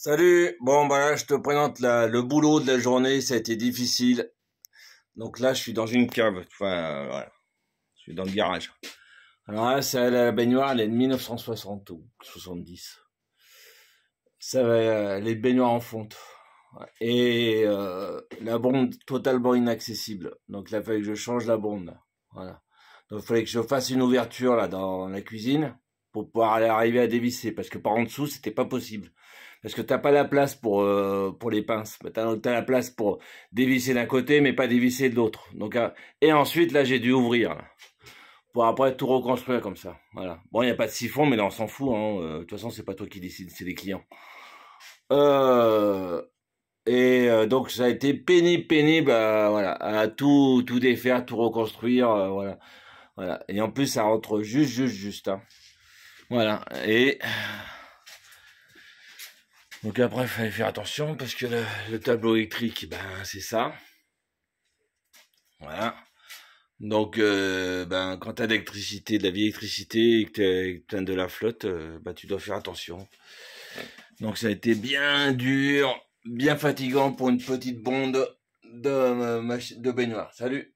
Salut, bon bah je te présente le boulot de la journée, ça a été difficile. Donc là je suis dans une cave, enfin voilà, je suis dans le garage. Alors là c'est la baignoire, elle est de 1960 ou 70. Ça va, euh, les baignoires en fonte. Et euh, la bombe totalement inaccessible. Donc là il fallait que je change la bombe. Voilà. Donc il fallait que je fasse une ouverture là dans la cuisine pour pouvoir arriver à dévisser parce que par en dessous c'était pas possible parce que t'as pas la place pour euh, pour les pinces bah, t'as as la place pour dévisser d'un côté mais pas dévisser de l'autre donc euh, et ensuite là j'ai dû ouvrir pour après tout reconstruire comme ça voilà bon il n'y a pas de siphon mais là on s'en fout hein. euh, de toute façon c'est pas toi qui décide c'est les clients et donc ça a été pénible pénible à, voilà tout tout défaire tout reconstruire voilà voilà et en plus ça rentre juste juste juste hein. Voilà, et... Donc après, il fallait faire attention parce que le, tableau électrique, ben c'est ça. Voilà. Donc, euh, ben, quand tu as de l'électricité, de la vie électricité et que tu as de la flotte, euh, ben, tu dois faire attention. Donc ça a été bien dur, bien fatigant pour une petite bonde de, euh, de baignoire. Salut